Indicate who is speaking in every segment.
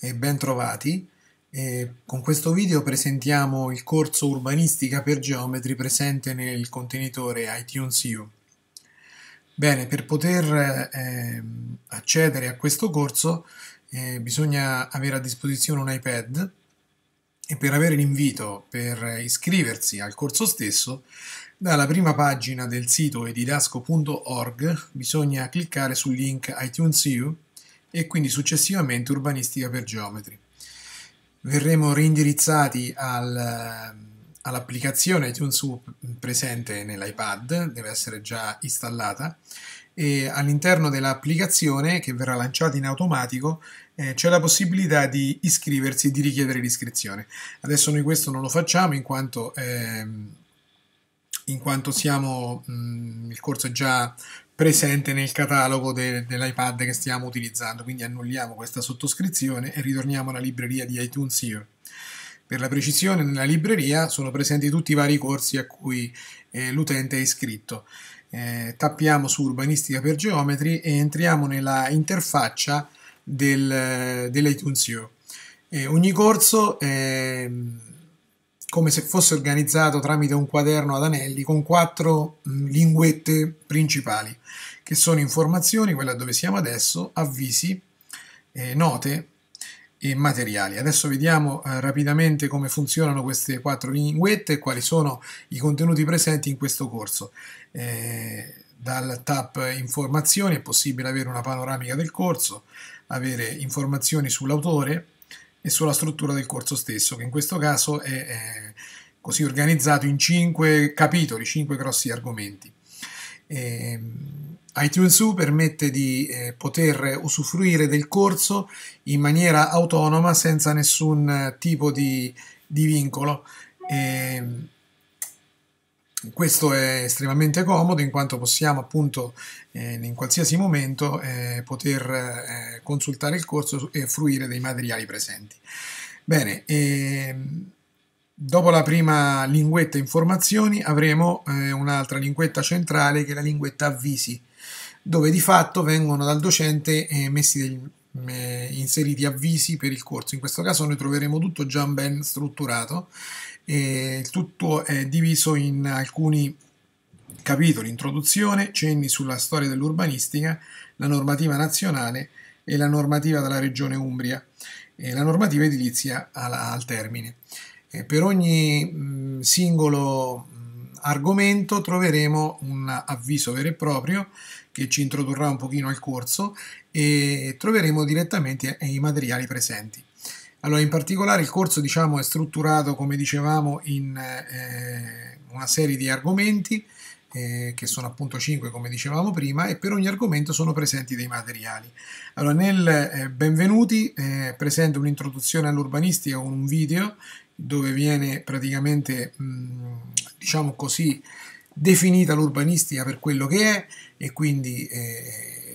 Speaker 1: e ben E con questo video presentiamo il corso Urbanistica per Geometri presente nel contenitore iTunes U. Bene, per poter eh, accedere a questo corso eh, bisogna avere a disposizione un iPad e per avere l'invito per iscriversi al corso stesso dalla prima pagina del sito edidasco.org bisogna cliccare sul link iTunes U e quindi successivamente urbanistica per geometri. Verremo reindirizzati al, eh, all'applicazione iTunes U presente nell'iPad, deve essere già installata, e all'interno dell'applicazione che verrà lanciata in automatico eh, c'è la possibilità di iscriversi e di richiedere l'iscrizione. Adesso noi questo non lo facciamo in quanto, eh, in quanto siamo, mh, mm, il corso è già presente nel catalogo de, dell'iPad che stiamo utilizzando. Quindi annulliamo questa sottoscrizione e ritorniamo alla libreria di iTunes Here. Per la precisione, nella libreria sono presenti tutti i vari corsi a cui eh, l'utente è iscritto. Eh, tappiamo su Urbanistica per Geometri e entriamo nella interfaccia del, dell'iTunes Here. Eh, ogni corso... Eh, come se fosse organizzato tramite un quaderno ad anelli con quattro mm, linguette principali, che sono informazioni, quella dove siamo adesso, avvisi, eh, note e materiali. Adesso vediamo eh, rapidamente come funzionano queste quattro linguette e quali sono i contenuti presenti in questo corso. Eh, dal tab informazioni è possibile avere una panoramica del corso, avere informazioni sull'autore, e sulla struttura del corso stesso, che in questo caso è, è così organizzato in cinque capitoli, cinque grossi argomenti. Eh, iTunes U permette di eh, poter usufruire del corso in maniera autonoma senza nessun tipo di, di vincolo. Eh, questo è estremamente comodo in quanto possiamo appunto eh, in qualsiasi momento eh, poter eh, consultare il corso e fruire dei materiali presenti. Bene, ehm, dopo la prima linguetta informazioni avremo eh, un'altra linguetta centrale che è la linguetta avvisi, dove di fatto vengono dal docente eh, messi degli, eh, inseriti avvisi per il corso. In questo caso noi troveremo tutto già ben strutturato e tutto è diviso in alcuni capitoli, introduzione, cenni sulla storia dell'urbanistica, la normativa nazionale e la normativa della regione Umbria e la normativa edilizia alla, al termine. E per ogni mh, singolo mh, argomento troveremo un avviso vero e proprio che ci introdurrà un pochino al corso e troveremo direttamente i materiali presenti. Allora, in particolare il corso diciamo, è strutturato, come dicevamo, in eh, una serie di argomenti, eh, che sono appunto 5 come dicevamo prima, e per ogni argomento sono presenti dei materiali. Allora, nel eh, benvenuti eh, presente un'introduzione all'urbanistica con un video dove viene praticamente, mh, diciamo così, definita l'urbanistica per quello che è e quindi eh,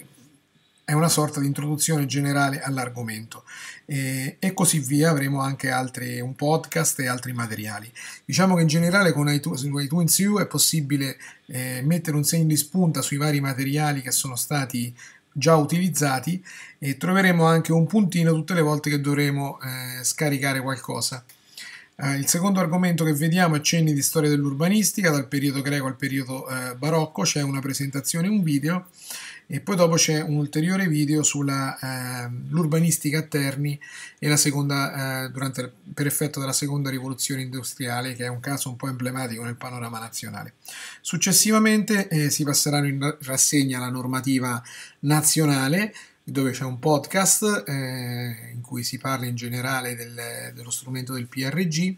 Speaker 1: è una sorta di introduzione generale all'argomento e, e, così via avremo anche altri un podcast e altri materiali diciamo che in generale con iTunes, iTunes U è possibile eh, mettere un segno di spunta sui vari materiali che sono stati già utilizzati e troveremo anche un puntino tutte le volte che dovremo eh, scaricare qualcosa eh, il secondo argomento che vediamo è cenni di storia dell'urbanistica, dal periodo greco al periodo eh, barocco, c'è una presentazione, un video e poi dopo c'è un ulteriore video sull'urbanistica ehm, eh, a Terni e la seconda, eh, durante, per effetto della seconda rivoluzione industriale che è un caso un po' emblematico nel panorama nazionale. Successivamente eh, si passeranno in rassegna la normativa nazionale dove c'è un podcast eh, in cui si parla in generale del, dello strumento del PRG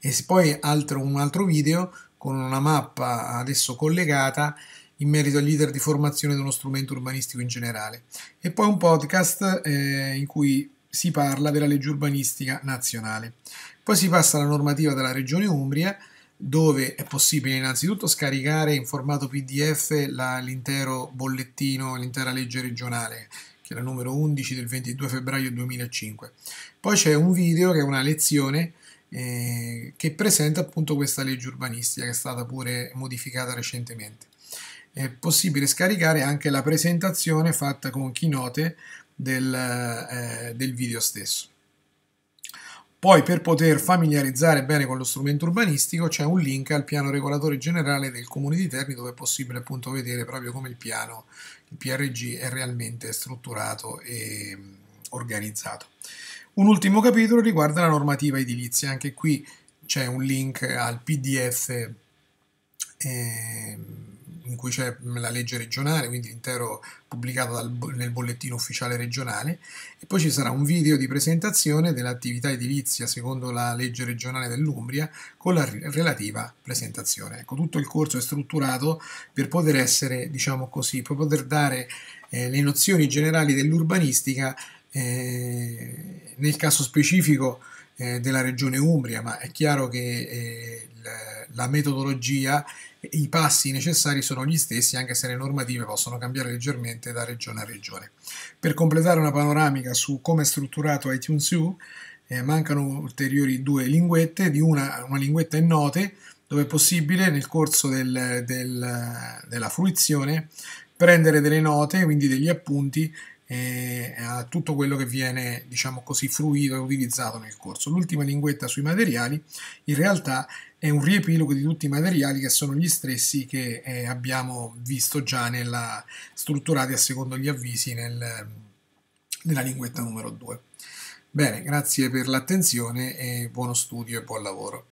Speaker 1: e poi altro, un altro video con una mappa adesso collegata in merito al leader di formazione dello strumento urbanistico in generale e poi un podcast eh, in cui si parla della legge urbanistica nazionale. Poi si passa alla normativa della Regione Umbria dove è possibile innanzitutto scaricare in formato PDF l'intero bollettino, l'intera legge regionale, che è la numero 11 del 22 febbraio 2005. Poi c'è un video che è una lezione eh, che presenta appunto questa legge urbanistica che è stata pure modificata recentemente. È possibile scaricare anche la presentazione fatta con Keynote del, eh, del video stesso. Poi per poter familiarizzare bene con lo strumento urbanistico c'è un link al piano regolatore generale del comune di Terni dove è possibile appunto vedere proprio come il piano, il PRG è realmente strutturato e mm, organizzato. Un ultimo capitolo riguarda la normativa edilizia, anche qui c'è un link al PDF eh, in cui c'è la legge regionale, quindi l'intero pubblicato dal, nel bollettino ufficiale regionale, e poi ci sarà un video di presentazione dell'attività edilizia secondo la legge regionale dell'Umbria con la relativa presentazione. Ecco, tutto il corso è strutturato per poter essere, diciamo così, per poter dare eh, le nozioni generali dell'urbanistica eh, nel caso specifico eh, della regione Umbria, ma è chiaro che eh, la metodologia i passi necessari sono gli stessi anche se le normative possono cambiare leggermente da regione a regione. Per completare una panoramica su come è strutturato iTunes U, eh, mancano ulteriori due linguette, di una, una linguetta in note, dove è possibile nel corso del, del, della fruizione prendere delle note, quindi degli appunti eh, a tutto quello che viene, diciamo così, fruito e utilizzato nel corso. L'ultima linguetta sui materiali in realtà è un riepilogo di tutti i materiali che sono gli stessi che eh, abbiamo visto già nella, strutturati a secondo gli avvisi nel, nella linguetta numero 2. Bene, grazie per l'attenzione e buono studio e buon lavoro.